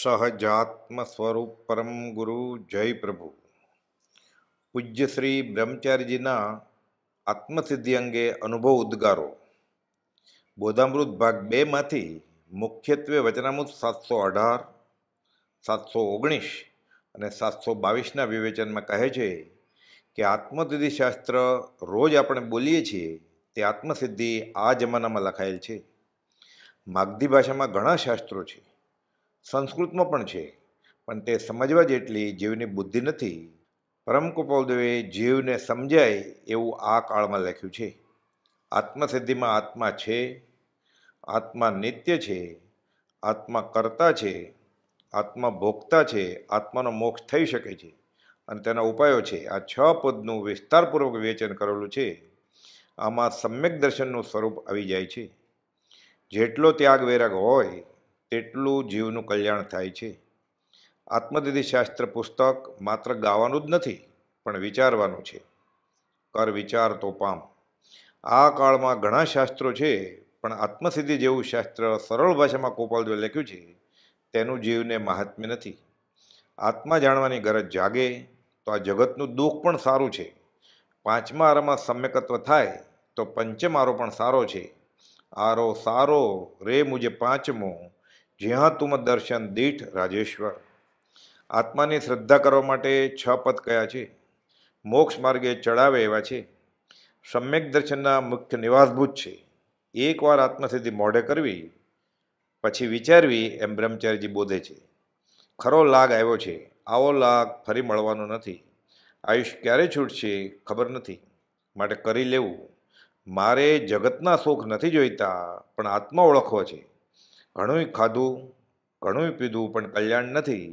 સહજાત્મ સ્વરૂપ પરમ ગુરુ જય પ્રભુ પૂજ્ય શ્રી બ્રહ્મચારીજીના આત્મસિદ્ધિ અંગે અનુભવ ઉદ્ગારો બોધામૃત ભાગ બેમાંથી મુખ્યત્વે વચનામૃત સાતસો અઢાર સાતસો ઓગણીસ અને સાતસો બાવીસના વિવેચનમાં કહે છે કે આત્મસિદ્ધિ શાસ્ત્ર રોજ આપણે બોલીએ છીએ તે આત્મસિદ્ધિ આ જમાનામાં લખાયેલ છે માગધી ભાષામાં ઘણા શાસ્ત્રો છે સંસ્કૃતમાં પણ છે પણ તે સમજવા જેટલી જીવની બુદ્ધિ નથી પરમ કુપોલદેવે જીવને સમજાય એવું આ કાળમાં લખ્યું છે આત્મસિદ્ધિમાં આત્મા છે આત્મા નિત્ય છે આત્મા કરતા છે આત્મા ભોગતા છે આત્માનો મોક્ષ થઈ શકે છે અને તેના ઉપાયો છે આ છ પદનું વિસ્તારપૂર્વક વિવેચન કરેલું છે આમાં સમ્યક દર્શનનું સ્વરૂપ આવી જાય છે જેટલો ત્યાગ વૈરાગ હોય તેટલું જીવનું કલ્યાણ થાય છે શાસ્ત્ર પુસ્તક માત્ર ગાવાનું જ નથી પણ વિચારવાનું છે કર વિચાર તો પામ આ કાળમાં ઘણા શાસ્ત્રો છે પણ આત્મસિદ્ધિ જેવું શાસ્ત્ર સરળ ભાષામાં ગોપાલદેવે લખ્યું છે તેનું જીવને મહાત્મ્ય નથી આત્મા જાણવાની ગરજ જાગે તો આ જગતનું દુઃખ પણ સારું છે પાંચમા આરામાં સમ્યકત્વ થાય તો પંચમ આરો પણ સારો છે આરો સારો રે મુજે પાંચમો જ્યાં તુમ દર્શન દીઠ રાજેશ્વર આત્માની શ્રદ્ધા કરવા માટે છ પદ કયા છે મોક્ષ માર્ગે ચડાવે એવા છે સમ્યક દર્શનના મુખ્ય નિવાસભૂત છે એકવાર આત્મસિદ્ધિ મોઢે કરવી પછી વિચારવી એમ બ્રહ્મચારીજી બોધે છે ખરો લાગ આવ્યો છે આવો લાગ ફરી મળવાનો નથી આયુષ્ય ક્યારે છૂટશે ખબર નથી માટે કરી લેવું મારે જગતના સુખ નથી જોઈતા પણ આત્મા ઓળખવો છે ઘણુંય ખાધું ઘણુંય પીધું પણ કલ્યાણ નથી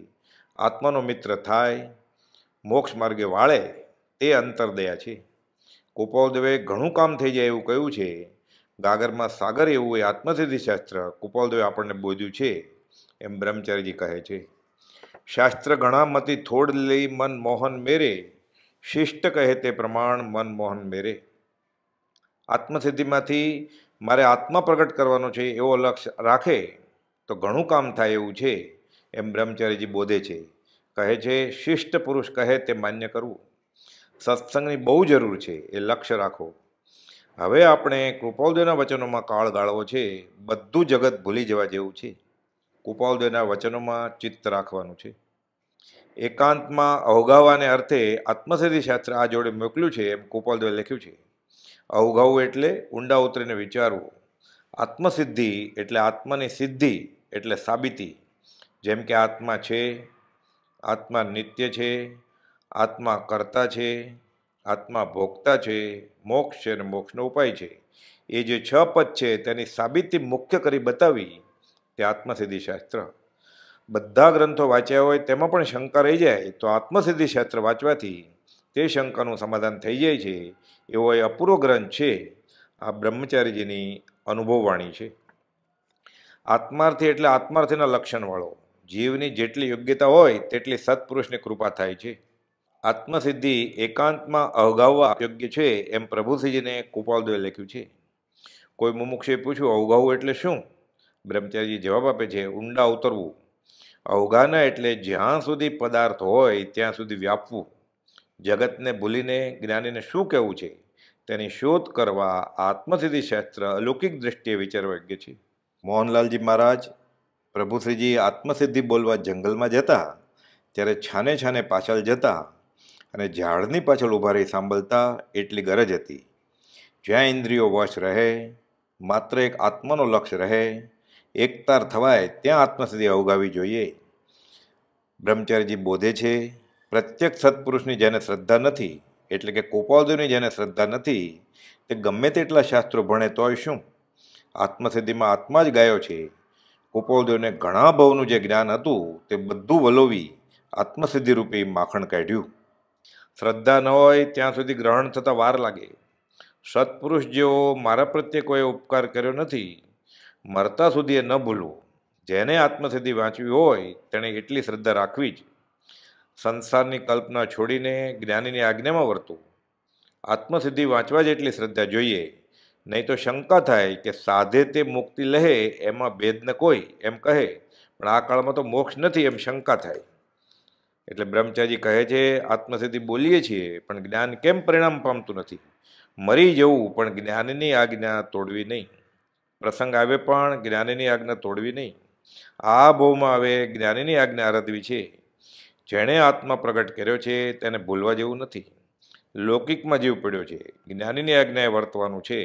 આત્માનો મિત્ર થાય મોક્ષ માર્ગે વાળે તે અંતરદયા છે કુપોલદેવે ઘણું કામ થઈ જાય એવું કહ્યું છે ગાગરમાં સાગર એવું એ આત્મસિદ્ધિ શાસ્ત્ર કુપોલદેવે આપણને બોધ્યું છે એમ બ્રહ્મચારીજી કહે છે શાસ્ત્ર ઘણા મતી થોડ લઈ મન મોહન મેરે શિષ્ટ કહે તે પ્રમાણ મન મોહન મેરે આત્મસિદ્ધિમાંથી મારે આત્મા પ્રગટ કરવાનો છે એવો લક્ષ્ય રાખે તો ઘણું કામ થાય એવું છે એમ બ્રહ્મચારીજી બોધે છે કહે છે શિષ્ટ પુરુષ કહે તે માન્ય કરવું સત્સંગની બહુ જરૂર છે એ લક્ષ્ય રાખો હવે આપણે કૃપાઉદયના વચનોમાં કાળ ગાળવો છે બધું જગત ભૂલી જવા જેવું છે કૃપાઉદયના વચનોમાં ચિત્ત રાખવાનું છે એકાંતમાં અવગાવાને અર્થે આત્મસિદ્ધિ શાસ્ત્ર આ જોડે મોકલ્યું છે એમ કુપલદેવે લખ્યું છે અવઘવું એટલે ઊંડા ઉતરીને વિચારવું આત્મસિદ્ધિ એટલે આત્માની સિદ્ધિ એટલે સાબિતી જેમ કે આત્મા છે આત્મા નિત્ય છે આત્મા કરતા છે આત્મા ભોગતા છે મોક્ષ છે અને મોક્ષનો ઉપાય છે એ જે છ પદ છે તેની સાબિતી મુખ્ય કરી બતાવી તે આત્મસિદ્ધિ શાસ્ત્ર બધા ગ્રંથો વાંચ્યા હોય તેમાં પણ શંકા રહી જાય તો આત્મસિદ્ધિ શાસ્ત્ર વાંચવાથી તે શંકાનું સમાધાન થઈ જાય છે એવો એ અપૂરો ગ્રંથ છે આ બ્રહ્મચારીજીની અનુભવવાણી છે આત્માર્થી એટલે આત્માર્થીના લક્ષણવાળો જીવની જેટલી યોગ્યતા હોય તેટલી સત્પુરુષની કૃપા થાય છે આત્મસિદ્ધિ એકાંતમાં અવગાવવા યોગ્ય છે એમ પ્રભુસિંહજીને કૃપાલદેવે લખ્યું છે કોઈ મુમુક્ષે પૂછ્યું અવગાવું એટલે શું બ્રહ્મચારીજી જવાબ આપે છે ઊંડા ઉતરવું અવગાના એટલે જ્યાં સુધી પદાર્થ હોય ત્યાં સુધી વ્યાપવું જગતને ભૂલીને જ્ઞાનીને શું કહેવું છે તેની શોધ કરવા આત્મસિદ્ધિ શાસ્ત્ર અલૌકિક દ્રષ્ટિએ વિચારવા યોગ્ય છે મોહનલાલજી મહારાજ પ્રભુશ્રીજી આત્મસિદ્ધિ બોલવા જંગલમાં જતા ત્યારે છાને છાને પાછળ જતા અને ઝાડની પાછળ ઊભા રહી સાંભળતા એટલી ગરજ હતી જ્યાં ઇન્દ્રિયો વશ રહે માત્ર એક આત્માનો લક્ષ્ય રહે એકતાર થવાય ત્યાં આત્મસિદ્ધિ અવગાવી જોઈએ બ્રહ્મચારીજી બોધે છે પ્રત્યેક સત્પુરુષની જેને શ્રદ્ધા નથી એટલે કે કોપાદોની જેને શ્રદ્ધા નથી તે ગમે તેટલા શાસ્ત્રો ભણે તોય શું આત્મસિદ્ધિમાં આત્મા જ ગાયો છે કોપાદોને ઘણા ભવનું જે જ્ઞાન હતું તે બધું વલોવી આત્મસિદ્ધિ રૂપે માખણ કાઢ્યું શ્રદ્ધા ન હોય ત્યાં સુધી ગ્રહણ થતાં વાર લાગે સત્પુરુષ જેવો મારા પ્રત્યે કોઈ ઉપકાર કર્યો નથી મરતા સુધી એ ન ભૂલવું જેને આત્મસિદ્ધિ વાંચવી હોય તેણે એટલી શ્રદ્ધા રાખવી જ સંસારની કલ્પના છોડીને જ્ઞાનીની આજ્ઞામાં વર્તવું આત્મસિદ્ધિ વાંચવા જેટલી શ્રદ્ધા જોઈએ નહીં તો શંકા થાય કે સાધે તે મુક્તિ લહે એમાં ભેદ ન કોઈ એમ કહે પણ આ કાળમાં તો મોક્ષ નથી એમ શંકા થાય એટલે બ્રહ્મચારી કહે છે આત્મસિદ્ધિ બોલીએ છીએ પણ જ્ઞાન કેમ પરિણામ પામતું નથી મરી જવું પણ જ્ઞાનની આજ્ઞા તોડવી નહીં પ્રસંગ આવે પણ જ્ઞાનની આજ્ઞા તોડવી નહીં આ ભાવમાં હવે જ્ઞાનની આજ્ઞા આરાધવી છે જેણે આત્મા પ્રગટ કર્યો છે તેને ભૂલવા જેવું નથી લૌકિકમાં જીવ પડ્યો છે જ્ઞાનીની આજ્ઞાએ વર્તવાનું છે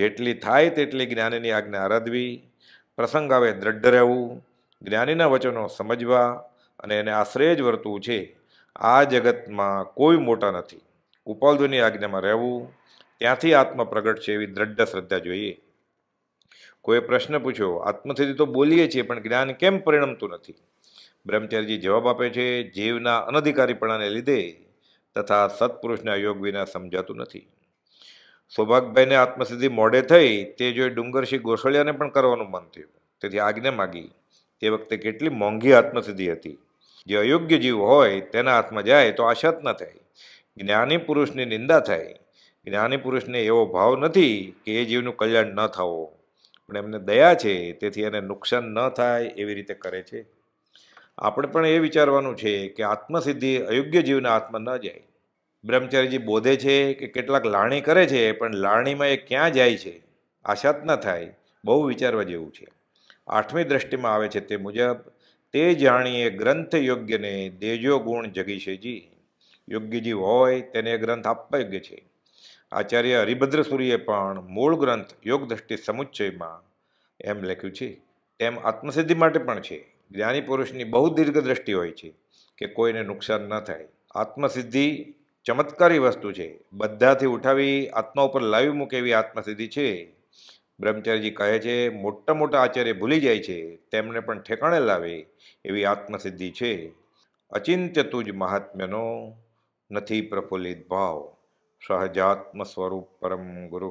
જેટલી થાય તેટલી જ્ઞાનીની આજ્ઞા આરાધવી પ્રસંગ આવે દ્રઢ રહેવું જ્ઞાનીના વચનો સમજવા અને એને આશ્રય જ વર્તવું છે આ જગતમાં કોઈ મોટા નથી ઉપાલદુની આજ્ઞામાં રહેવું ત્યાંથી આત્મા પ્રગટ છે એવી દ્રઢ શ્રદ્ધા જોઈએ કોઈ પ્રશ્ન પૂછ્યો આત્મસિદ્ધિ તો બોલીએ છીએ પણ જ્ઞાન કેમ પરિણમતું નથી બ્રહ્મચારીજી જવાબ આપે છે જીવના અનધિકારીપણાને લીધે તથા સત્પુરુષના યોગ વિના સમજાતું નથી સૌભાગભાઈને આત્મસિદ્ધિ મોડે થઈ તે જોઈ ડુંગરસિંહ ગોસળિયાને પણ કરવાનું મન થયું તેથી આજ્ઞા માગી તે વખતે કેટલી મોંઘી આત્મસિદ્ધિ હતી જે અયોગ્ય જીવ હોય તેના હાથમાં જાય તો આશત ન થાય જ્ઞાની પુરુષની નિંદા થાય જ્ઞાની પુરુષને એવો ભાવ નથી કે એ જીવનું કલ્યાણ ન થવો પણ એમને દયા છે તેથી એને નુકસાન ન થાય એવી રીતે કરે છે આપણે પણ એ વિચારવાનું છે કે આત્મસિદ્ધિ અયોગ્ય જીવને આત્મા ન જાય બ્રહ્મચારીજી બોધે છે કે કેટલાક લાણી કરે છે પણ લાણીમાં એ ક્યાં જાય છે આશાત ન થાય બહુ વિચારવા જેવું છે આઠમી દ્રષ્ટિમાં આવે છે તે મુજબ તે જાણીએ ગ્રંથ યોગ્યને દેજો ગુણ જગીશેજી યોગ્યજી હોય તેને એ ગ્રંથ આપવા યોગ્ય છે આચાર્ય હરિભદ્ર સૂર્યે પણ મૂળ ગ્રંથ યોગ દ્રષ્ટિ સમુચ્ચયમાં એમ લખ્યું છે તેમ આત્મસિદ્ધિ માટે પણ છે જ્ઞાની પુરુષની બહુ દીર્ઘ દીર્ઘદ્રષ્ટિ હોય છે કે કોઈને નુકસાન ન થાય આત્મસિદ્ધિ ચમત્કારી વસ્તુ છે બધાથી ઉઠાવી આત્મા ઉપર લાવી મૂકે એવી આત્મસિદ્ધિ છે બ્રહ્મચારીજી કહે છે મોટા મોટા આચાર્ય ભૂલી જાય છે તેમને પણ ઠેકાણે લાવે એવી આત્મસિદ્ધિ છે અચિંત્ય જ મહાત્મ્યનો નથી પ્રફુલ્લિત ભાવ સહજાત્મ સ્વરૂપ પરમ ગુરુ